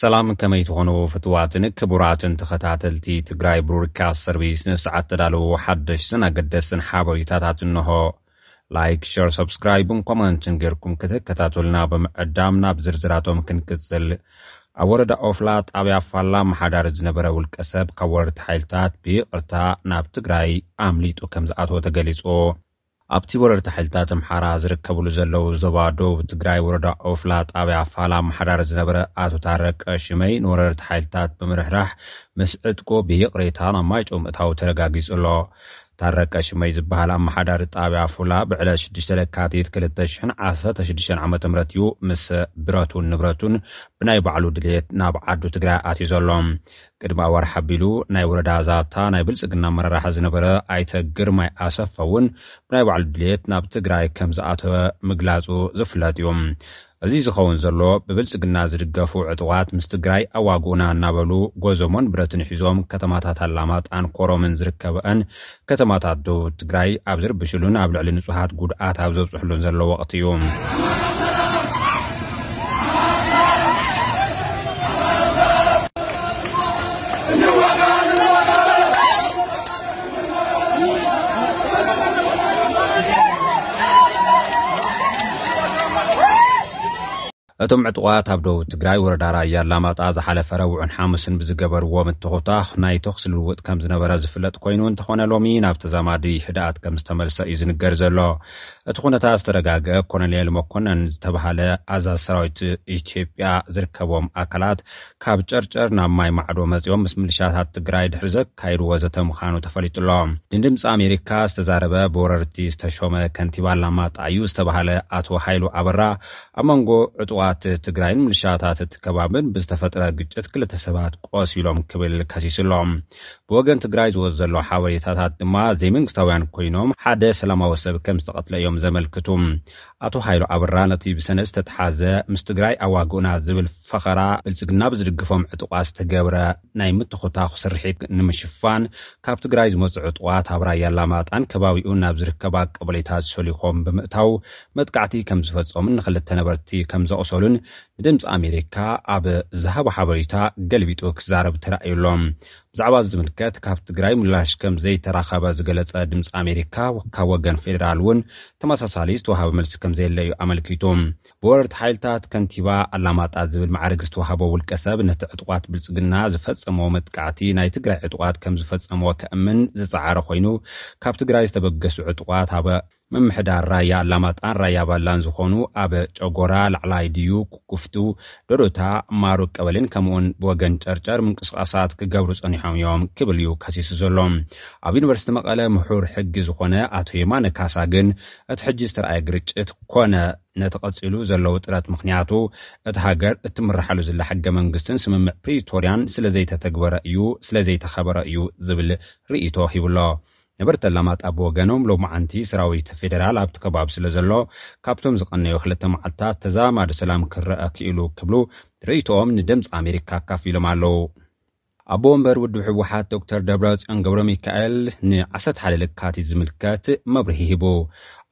ሰላም ከመይ ትኾኑ ፍትዋትን ክቡራትን ተኸታተልቲ ትግራይ ብሮድካስት ሰርቪስ ንሰዓት ተዳለዉ ሓደሽትን ኣገደስትን ሓበሬታታት እንሆ ላይክ ሸር ሰብስክራይብን ኮመንትን ገርኩም ክትከታተሉና ብምዕዳም ናብ ዝርዝራቶም ክንቅጽል ኣብ ወረዳ ኦፍላ ጣብያ ፋላ መሓዳሪ ዝነበረ ውልቀ ሰብ ካብ ወረርቲ ሓይልታት ብቕርታ ናብ ትግራይ ኣምሊጡ ከም ዝኣተወ ተገሊጹ ኣብቲ ወረርቲ ሓይልታት ኣምሓራ ዝርከብሉ ዘለዉ ዞባ ደቡብ ትግራይ ወረዳ ኦፍላ ጣብያ ፋላ ኣመሓዳር ዝነበረ ኣቶ ታረቀ ሽመይ ንወረርቲ ሓይልታት ብምርሕራሕ ምስ ዕጥቆ ብይቕሬታ ናብ ማይጮ ምእታዊ ተረጋጊጹ ኣሎ ታረቀ ሽመይ ዝበሃል ኣመሓዳሪ ጣብያ ፉላ ብዕለት 6 ለካቲት 216 ዓ ም እዩ ምስ ብረቱን ንብረቱን ብናይ ባዕሉ ድሌት ናብ ዓዱ ትግራይ ኣትዩ ዘሎ ቅድሚ ኣዋር ሓቢሉ ናይ ወረዳ ዛታ ናይ ብልፅግና መራርሒ ዝነበረ ኣይተ ግርማይ ኣሰፋ እውን ብናይ ባዕሉ ድሌት ናብ ትግራይ ከም ዝኣተወ ምግላፁ ዝፍለጥ እዩ እዚ ዝኸውን ዘሎ ብብልፅግና ዝድገፉ ዕጡቓት ምስ ትግራይ ኣዋግኡና እናበሉ ጎዞሞን ብረትን ሒዞም ከተማታት ኣላማጣን ኮሮምን ዝርከበአን ከተማታት ደቡብ ትግራይ ኣብ ዝርብሽሉን ኣብ ልዕሊ ንጹሃት ጉድኣት ኣብ ዘብፅሕሉን ዘሎ ወቕቲ እዩ እቶም ዕጡቃት ኣብ ደቡ ትግራይ ወረዳ ራያን ላማጣ ዝሓለፈ ረውዑን ሓሙስን ብዝገበርዎ ምትኾታ ናይ ቶክስ ዝልውጥ ከም ዝነበረ ዝፍለጥ ኮይኑ እንተኮነሎሚ ናብ ተዛማዲ ህደኣት ከም ዝተመልሰ እዩ ዝንገር ዘሎ እቲ ኩነታት ዝተረጋግአ ኮነኔል መኮነን ዝተባሃለ ኣዛዝ ሰራዊት ኢትዮጵያ ዝርከቦም ኣካላት ካብ ጨርጨር ናብ ማይ ማዕዶ መፅኦም ምስ ምልሻታት ትግራይ ድሕር ዘካይድዎ ዘተምካኑ ተፈሊጡ ሎም ንድምፂ ኣሜሪካ ዝተዛረበ ብወረርቲ ዝተሾመ ከንቲባ ላማጣ እዩ ዝተባሃለ ኣቶ ሃይሉ ኣበራ ኣብ መንጎ ዕጡቃት ትግራይን ምልሻታት እትከባብን ብዝተፈጥረ ግጭት ክልተ ሰባት ቆሲሎም ክብል ከሲስሎም ብወገን ትግራይ ዝወፅ ዘሎ ሓበሬታታት ድማ ዘይ መንግስታውያን ኮይኖም ሓደ ሰላማዊ ሰብ ከም ዝተቀትለ እዮም ዘመልክቱ ኣቶ ሃይሎ ኣብራ ነቲ ብሰነ ዝተተሓዘ ምስ ትግራይ ኣዋግእና ዝብል ፈኸራ ብልፅግና ብዝድግፎም ዕጡቃ ዝተገብረ ናይ ምትኩታክስርሒት ንምሽፋን ካብ ትግራይ ዝመፁ ዕጥቃ ኣብ ራያላማጣን ከባቢኡ ናብ ዝርከባ ቀበሌታት ዝሰሊኮም ብምእታው መጥካዕቲ ከም ዝፈፀም ንክልተ ነበርቲ ከም ዘቅሰሉ ንድምፂ ኣሜሪካ ኣብ ዝሃቦ ሓበሬታ ገልቢጡ ክዛረብ ትረእዩሎም ብዛዕባ ዝምልከት ካብ ትግራይ ምላሽ ከም ዘይተራኸበ ዝገለፀ ድምፂ ኣሜሪካ ካብ ወገን ፌደራል እውን ተመሳሳሊ ዝተውሃበ መልሲ ከምዘየለዩ ኣመልኪቱ ብወረርቲ ሓይልታት ከንቲባ ኣላማጣት ዝብል ማዕርግ ዝተዋሃቦ ውልቀ ሰብ ነቲ ዕጥቋት ብልፅግና ዝፈፀመዎ መጥቃዕቲ ናይ ትግራይ ዕጥቋት ከም ዝፈፀሞዎ ከእምን ዝፀዓረ ኮይኑ ካብ ትግራይ ዝተበገሱ ዕጥቋት ኣበ ምምሕዳር ራያ ኣላማጣን ራያ ባላን ዝኾኑ ኣብ ጨጎራ ላዕላይ ድዩ ጉፍቱ ደዶታ ማሩ ቀበሊን ከምኡን ብወገን ጨርጨር ምንቅስቓሳት ክገብሩ ፀኒሖም እዮም ክብል እዩ ከሲሱ ዘሎም ኣብ ዩኒቨርስቲ መቐለ ምሑር ሕጊ ዝኮነ ኣቶዮማ ነካሳ ግን እቲ ሕጂ ዝተረአየ ግርጭት ኮነ ነተቐፂሉ ዘለዉ ጥረት ምኽንያቱ እቲ ሃገር እትምራሓሉ ዘላ ሕገ መንግስትን ስምምዕ ፕሬቶርያን ስለዘይተተግበረ እዩ ስለዘይተኸበረ እዩ ዝብል ርኢቶ ሂብሎ ነበር ተላማት ኣብ ወገኖም መዓንቲ ሰራዊት ፌደራል ኣብቲ ከባቢ ስለ ዘሎ ካብቶም ዝቐነዮ ክልተ መዓልትታት ተዛማዲ ሰላም ክረአ ክኢሉ ክብሉ ርእይቶኦም ንድምፂ ኣሜሪካ ካፍ ኢሎም ኣለው ኣቦ ወንበር ውድብ ሕወሓት ዶክተር ደብረፅዮን ገብረ ሚካኤል ን11 ልካቲት ዝምልከት መብርሂ ሂቡ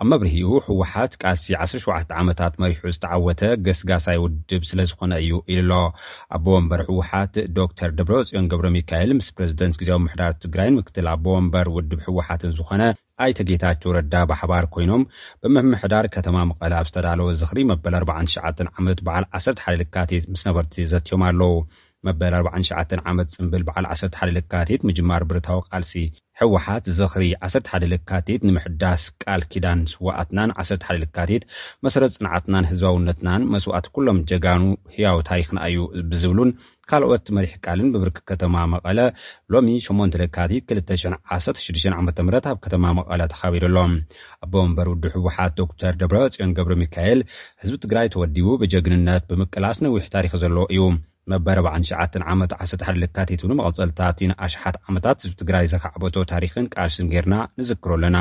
ኣብ መብርሂኡ ሕወሓት ቃልሲ 17 ዓመታት መሪሑ ዝተዓወተ ገስጋሳይ ውድብ ስለ ዝኾነ እዩ ኢሉ ኣሎ ኣቦ ወንበር ሕወሓት ዶክተር ደብረፅዮን ገብረ ሚካኤል ምስ ፕረዚደንት ግዜዊ ምሕዳር ትግራይን ምክትል ኣቦ ወንበር ውድብ ሕወሓትን ዝኾነ ኣይተ ጌታቸው ረዳ ብሓባር ኮይኖም ብምምሕዳር ከተማ መቐለ ኣብ ዝተዳለወ ዝኽሪ መበል 49 ዓመት በዓል 11 ልካቲት ምስ ነበርቲ ዘትዮም ኣለዉ መበል 49 ዓመት ፅምብል በዓል 11 ለካቲት ምጅማር ብርታዊ ቃልሲ ሕወሓት ዘኽሪ 11 ለካቲት ንምሕዳስ ቃል ኪዳን ስዋኣትናን 11 ለካቲት መሰረት ፅንዓትናን ህዝባውነትናን መስዋእቲ ኩሎም ጀጋኑ ህያው ታሪክና እዩ ብዝብሉን ካልኦት መሪሕ ቃልን ብብርኪ ከተማ መቐለ ሎሚ 8 ለካቲት 2016 ዓ ም ኣብ ከተማ መቐለ ተኻቢሩ ኣሎ ኣቦ ወንበር ውድ ሕወሓት ዶክተር ደብረ ጽዮን ገብረ ሚካኤል ህዝቢ ትግራይ ተወዲቡ ብጀግንነት ብምቅላስ ነዊሕ ታሪክ ዘለዎ እዩ መበረ 49 ዓመት 11 ልካቲት እውን መቐፀልታ እቲ ንኣሽሓት ዓመታት ህዝቢ ትግራይ ዘካዕበቶ ታሪክን ቃልስን ጌርና ንዝክሮ ኣለና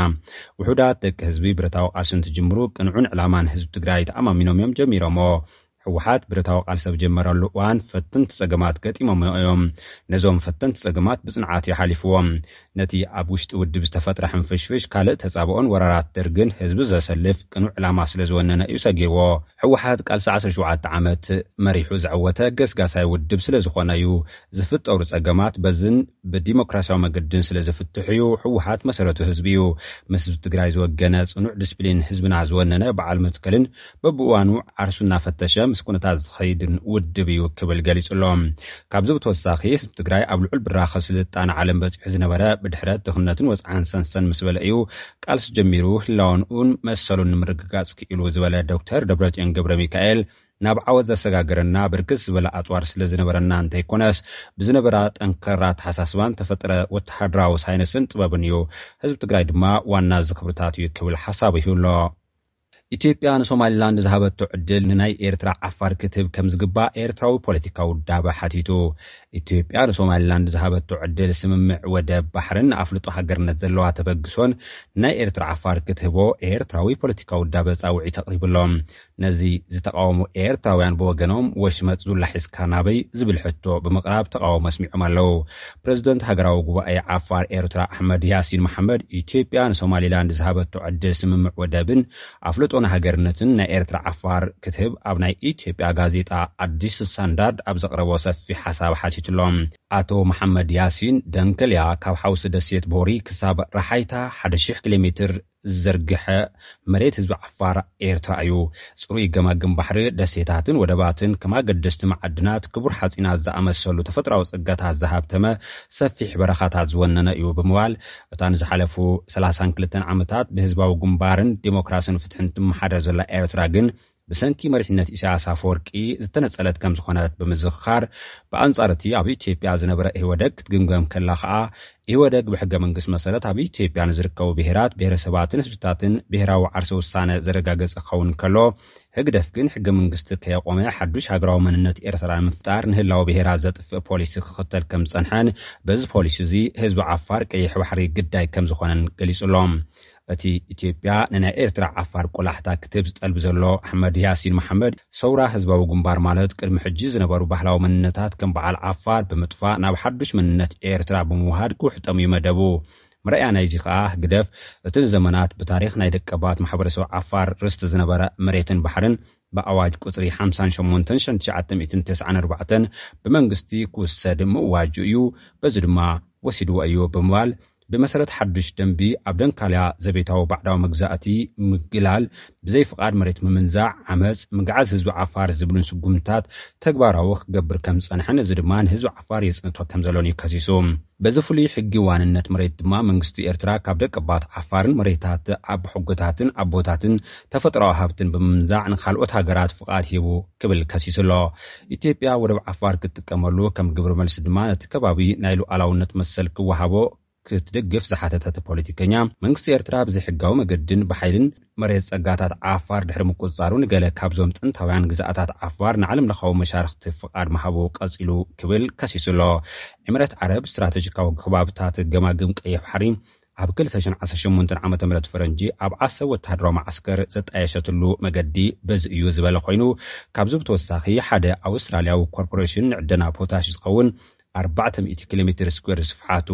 ውሑዳት ደቂ ህዝቢ ብረታዊ ቃልስን ትጅምሩ ቅንዑን ዕላማን ህዝቢ ትግራይ ተኣማሚኖም እዮም ጀሚሮሞ ሕወሓት ብርታዊ ቓል ሰብ ጀመረሉ እዋን ፈተንቲ ፀገማት ገጢሞም እዮም ነዞም ፈተንቲ ፀገማት ብፅንዓት እዩ ሓሊፍዎም ነቲ ኣብ ውሽጢ ውድብ ዝተፈጥሮ ሕንፍሽፍሽ ካልእ ተፃብኦን ወረራት ደርግን ህዝቢ ዘሰልፍ ቅኑ ዕላማ ስለ ዝወነነ እዩ ሰጊርዎ ሕወሓት ቃልሳ17 ዓመት መሪሑ ዝዐወተ ገስጋሳይ ውድብ ስለ ዝኮነ እዩ ዝፍጠሩ ፀገማት በዝን ብዲሞክራሲያዊ መገድን ስለ ዝፍትሕ እዩ ሕወሓት መሰረቱ ህዝቢ እዩ ምስትግራይ ዝወገነ ፅኑዕ ዲስፕሊን ህዝብና ዝወነነ በዓል መስከልን በብእዋኑ ዓርሱ እናፈተሸም مسكونت از خیدن ودبي و كبل جاليس اللهم كابزو توساخيس تقرأي قبل قلب راخص لتان علم بس حزن وراء بدحرات تخناتن وس عنسن سن مسبل ايو كالس جميرو لون اون مسالون مرقاس كيلو زوالة دكتور دبرات انقبر ميكايل ناب عوض زساقا گرن نابرکس ولا اطوار سلزن برن نانتای کنس بزن برات انکرات حساسوان تفتر و تحد راوس هاینسن تبابنیو هزب ما وان ناز کبرتاتو یکو الحسابی هون ኢትዮጵያ ንሶማሌላንድ ዝሃበቶ ዕድል ንናይ ኤርትራ ዓፋር ክትህብ ከም ዝግባእ ኤርትራዊ ፖለቲካ ውዳበ ሓቲቱ ኢትዮጵያ ንሶማሌላንድ ዝሃበቶ ዕድል ስምምዕ ወደብ ባሕርን ንኣፍልጦ ሃገርነት ዘለዋ ተበግሶን ናይ ኤርትራ ዓፋር ክትህቦ ኤርትራዊ ፖለቲካ ውዳበ ፃውዒ ተቕሪብሎም ነዚ ዝተቃወሙ ኤርትራውያን ብወገኖም ወሽመፅ ዙላሒስካ ናበይ ዝብል ሕቶ ብምቕራብ ተቃወሞ ኣስሚዑም ኣለው ፕረዚደንት ሃገራዊ ጉባኤ ዓፋር ኤርትራ ኣሕመድ ያሲን ማሓመድ ኢትዮጵያ ንሶማሌላንድ ዝሃበቶ ዕድል ስምምዕ ወደብን ኣፍልጦ ንሃገርነትን ናይ ኤርትራ ዓፋር ክትህብ ኣብ ናይ ኢትዮጵያ ጋዜጣ ኣዲስ ስታንዳርድ ኣብ ዘቅርቦ ሰፊሕ ሓሳብ ሓቲት ኣሎም ኣቶ መሓመድ ያሲን ደንከልያ ካብ ሓውስ ደሴት ቦሪ ክሳብ ረሓይታ 100 ኪሎ ሜትር زرگه مرد هزب عفار ارتایو سروی جمعان بحر دستهاتن و دباتن کما گدست معدنات کبر حسین از آمسلو تفتر از اجت از ذهب تما سفیح برخات از ونن ایو بموال تان زحلفو سلاسان کلتن عمتات به هزب و جمبارن دموکراسی نفتن تم حرزلا ارتراجن ብሰንኪ መሪሕነት እስያሳፍ ወርቂ ዝተነፀለት ከም ዝኾነት ብምዝኽካር ብኣንጻርእቲ ኣብ ኢትዮጵያ ዝነበረ እሂወደግ ክትግምገም ከላ ከኣ እሂወደግ ብሕገ መንግስት መሰለት ኣብ ኢትዮጵያ ንዝርከቡ ብሄራት ብሄረሰባትን ህዝብታትን ብሄራዊ ዓርሲ ውሳነ ዘረጋገፀ ክኸውን ከሎ ህግደፍ ግን ሕገ መንግስቲ ከየቆመ ሓዱሽ ሃገራዊ መንነት ኤርትራ ንምፍጣር ንህላዊ ብሄራት ዘጥፍእ ፖሊስ ክክተል ከም ዝፀንሐን በዚ ፖሊስ እዚ ህዝቢ ዓፋር ቀይሕ ባሕሪ ግዳይ ከም ዝኮነን ገሊጹሎም እቲ ኢትዮጵያ ንናይ ኤርትራ ዓፋር ቆላሕታ ክትብ ዝጠልቢ ዘሎ ኣሕመድ ያሲን መሓመድ ሰውራ ህዝባዊ ጉንባር ማለት ቅድሚ ሕጂ ዝነበሩ ባህላዊ መንነታት ከም በዓል ዓፋር ብምጥፋእ ናብ ሓዱሽ መንነት ኤርትራ ብምውሃድ ክውሕጠሙ ዩመደቡ መርኣያ ናይዚ ከዓ ግደፍ እቲንዘመናት ብታሪክ ናይ ደቀ ባት ማሕበረሰብ ዓፋር ርስቲ ዝነበረ መሬትን ባሕርን ብኣዋጅ ቁፅሪ 58994 ብመንግስቲ ክውሰድ ምእዋጁ እዩ በዚ ድማ ወሲድዎ እዩ ብምባል ብመሰረት ሓዱሽ ደንቢ ኣብ ደንካልያ ዘቤታዊ ባዕዳዊ መግዛእቲ ምግላል ብዘይ ፍቃድ መሬት ምምንዛዕ ዓመፅ ምግዓዝ ህዝቢ ዓፋር ዝብሉን ስጉምትታት ተግባራዊ ክገብር ከም ዝፀንሐን እዚ ድማ ንህዝቢ ዓፋር የፅንቶ ከም ዘሎንዩ ከሲሱ በዚ ፍሉይ ሕጊ ዋንነት መሬት ድማ መንግስቲ ኤርትራ ካብ ደቀ ባት ዓፋርን መሬታት ኣብ ሕጎታትን ኣብቦታትን ተፈጥሮዊ ሃብትን ብምምዛዕ ንካልኦት ሃገራት ፍቃድ ሂቡ ክብል ከሲሱ ኣሎ ኢትዮጵያ ወደብ ዓፋር ክጥቀመሉ ከም ግብሪ መልሲ ድማ ነቲ ከባቢ ናይሉ ኣላውነት መሰል ክወሃቦ ክትደግፍ ዝሓተተት ፖለቲከኛ መንግስቲ ኤርትራ ብዘይሕጋዊ መገዲን ብሓይልን መሬት ፀጋታት ዓፋር ድሕሪ ምቁፅፃሩ ንገለ ካብዞም ጥንታውያን ግዛእታት ዓፋር ንዓለምለካዊ መሻርክቲ ፍቃድ ማሃቡ ቀፂሉ ክብል ከሲሱ ኣሎ ዕምረት ዓረብ እስትራተጅካዊ ከባብታት ገማግም ቀየብሓሪ ኣብ 218 ዓም ፈረንጂ ኣብ ዓሰብ ወታሃድሮ ማዓስከር ዘጣየሸትሉ መገዲ በዚ እዩ ዝበለ ኮይኑ ካብዞ ብ ተወሳኺ ሓደ ኣውስትራልያዊ ኮርፖሬሽን ንዕደና ፖታሽ ዝኸውን 4000 ኪሎሜትር ስክዌር ዝስፍሓቱ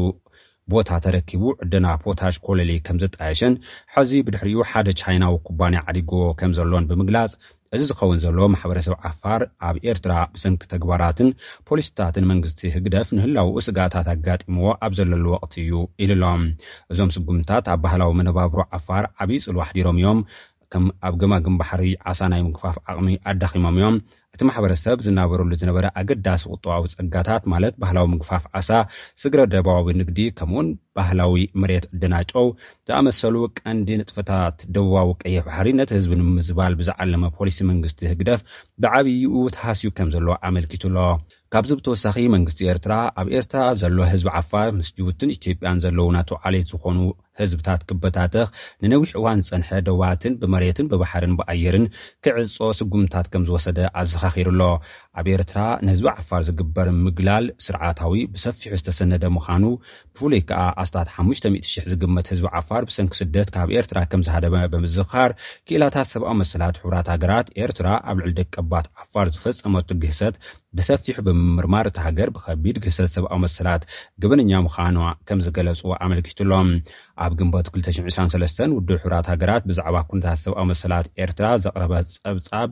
ቦታ ተረኪቡ ዕደና ፖታሽ ኮለሊ ከም ዘጣየሸን ሐዚ ብድሕሪኡ ሓደ ቻይናዊ ኩባን ዓዲጎ ከም ዘሎን ብምግላፅ እዚ ዝከውን ዘሎ ማሕበረሰብ ዓፋር ኣብ ኤርትራ ብሰንኪ ተግባራትን ፖሊስታትን መንግስቲ ህግደፍ ንህላውኡ ስጋታት ኣጋጢምዎ ኣብ ዘለሉ ወቅቲ እዩ ኢሉ ኣሎም እዞም ስጉምትታት ኣብ ባህላዊ መነባብሮ ዓፋር ዓብይፅሉዋሕ ዲሮም እዮም ከም ኣብ ግማግን ባሕሪ ዓሳ ናይ ምግፋፍ ዓቕሚ ኣዳኺሞም እዮም እቲ ማሕበረሰብ ዝናበረሉ ዝነበረ ኣገዳሲ ቁጥባዊ ፀጋታት ማለት ባህላዊ ምግፋፍ ዓሳ ስግረ ደበባዊ ንግዲ ከምኡ ውን ባህላዊ መሬት ዕድናጨው ዝኣመሰሉ ቀንዲ ንጥፈታት ደቡባዊ ቀይሕ ባሕሪ ነቲ ህዝቢን ምዝባል ብዝዓለመ ፖሊሲ መንግስቲ ህግደፍ ብዓብይኡ ትሃስዩ ከም ዘለዎ ኣመልኪቱ ኣሎ ካብዚ ብተወሳኺ መንግስቲ ኤርትራ ኣብ ኤርትራ ዘሎ ህዝቢ ዓፋር ምስ ጅቡትን ኢትዮጵያን ዘለው ናተ ዓሌየት ዝኾኑ ህዝብታት ክበታትኽ ንነዊሕ እዋን ዝፀንሐ ደባትን ብመሬትን ብባሕርን ብኣየርን ክዕፆ ስጉምታት ከም ዝወሰደ ኣዘኻኺሩ ኣሎ ኣብ ኤርትራ ንህዝቢ ዓፋር ዝግበር ምግላል ስርዓታዊ ብሰፊሑ ዝተሰነደ ምዃኑ ብፍሉይ ከዓ ኣስታት ሓ0000 ዝግመት ህዝቢ ዓፋር ብሰንኪ ስደት ካብ ኤርትራ ከም ዝሃደበ ብምዝኻር ክእላታት ሰብኣዊ መሰላት ሕራት ሃገራት ኤርትራ ኣብ ልዕል ደቂ ቀባት ዓፋር ዝፈፀመጡ ግህሰት ብሰፊሑ ብምምርማር እቲ ሃገር ብከቢድ ግህሰት ሰብኣዊ መሰላት ግበነኛ ምዃኑ ከም ዝገለፁዎ ኣመልኪቱሎም ኣብ ግንቦት 223 ውድብ ሕብራት ሃገራት ብዛዕባ ኩነታት ሰብኣዊ መሰላት ኤርትራ ዘቕረበ ፀብጻብ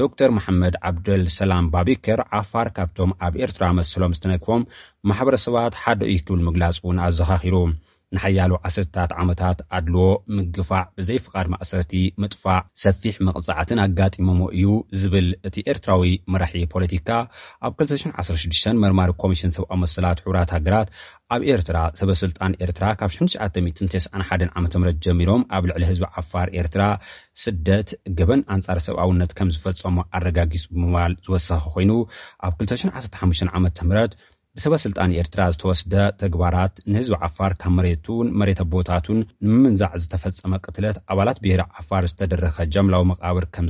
ዶክተር መሓመድ ዓብደል ሰላም ባቢከር ዓፋር ካብቶም ኣብ ኤርትራ መሰሎም ዝተነግፎም ማሕበረሰባት ሓደ እዩ ክብል ምግላፅ እውን ኣዘኻኺሩ ንሓያሉ ዓሰርታት ዓመታት ኣድልዎ ምግፋዕ ብዘይ ፍቓድ ማእሰርቲ ምጥፋዕ ሰፊሕ መቕፃዕትን ኣጋጢሞሞ እዩ ዝብል እቲ ኤርትራዊ መራሒ ፖለቲካ ኣብ 216 መርማሪ ኮሚሽን ሰብኣዊ መሰላት ሕራት ሃገራት ኣብ ኤርትራ ሰበ ስልጣን ኤርትራ ካብ 991 ዓ ም ጀሚሮም ኣብ ልዕሊ ህዝቢ ዓፋር ኤርትራ ስደት ገበን ኣንጻር ሰብኣውነት ከም ዝፈፀሙ ኣረጋጊፁ ብምባል ዝወሰኪ ኮይኑ ኣብ 215 ዓመ ምት ብሰበ ስልጣን ኤርትራ ዝተወስደ ተግባራት ንህዝቢ ዓፋር ካብ መሬቱን መሬተ ቦታቱን ንምምንዛዕ ዝተፈፀመ ቅትለት ኣባላት ብሄር ዓፋር ዝተደረኸ ጀምላዊ መቃብር ከም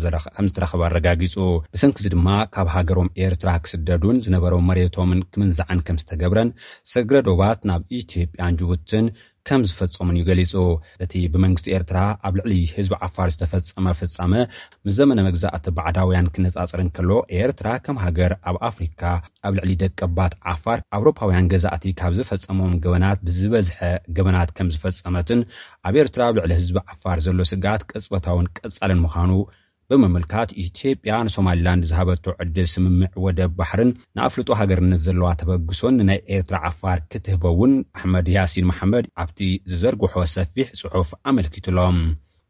ዝተረኸበ ብሰንኪ እዚ ድማ ካብ ሃገሮም ኤርትራ ክስደዱን ዝነበሮም መሬቶምን ክምንዛዕን ከም ዝተገብረን ሰግረዶባት ናብ ኢትዮጵያን ጅቡትን ከም ዝፈፀሙን እዩ ገሊጹ እቲ ብመንግስቲ ኤርትራ ኣብ ልዕሊ ህዝቢ ዓፋር ዝተፈፀመ ፍፃመ ምዘመነ መግዛእቲ ባዕዳውያን ክነፃፅርን ከሎ ኤርትራ ከም ሃገር ኣብ ኣፍሪካ ኣብ ልዕሊ ደቀባት ዓፋር ኣውሮፓውያን ገዛእቲ ካብ ዝፈፀሞም ገበናት ብዝበዝሐ ገበናት ከም ዝፈፀመትን ኣብ ኤርትራ ኣብ ልዕሊ ህዝቢ ዓፋር ዘሎ ስጋት ቅፅበታውን ቀፃልን ምዃኑ ብምምልካት ኢትዮጵያ ንሶማልላንድ ዝሃበቶ ዕድል ስምምዕ ወደብ ባሕርን ንኣፍልጦ ሃገርነት ዘለዋ ተበግሶን ንናይ ኤርትራ ኣፋር ክትህበእውን ኣሕመድ ያሲን መሓመድ ኣብቲ ዝዘርግሖ ሰፊሕ ጽሑፍ ኣመልኪትሎም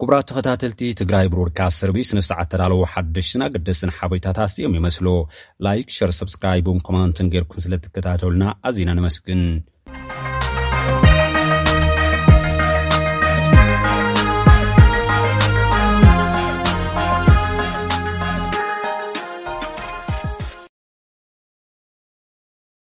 ኩቡራ ተኸታተልቲ ትግራይ ብሮድካስት ሰርቪስ ንስተዓ ተዳለዎ ሓደሽትን ኣገደስን ሓበሪታታት እዮም ይመስሎ ላይክሸር ሰብስክራይቡን ኮማንትን ጌርኩም ስለ ትከታተሉና ኣዚና ንመስግን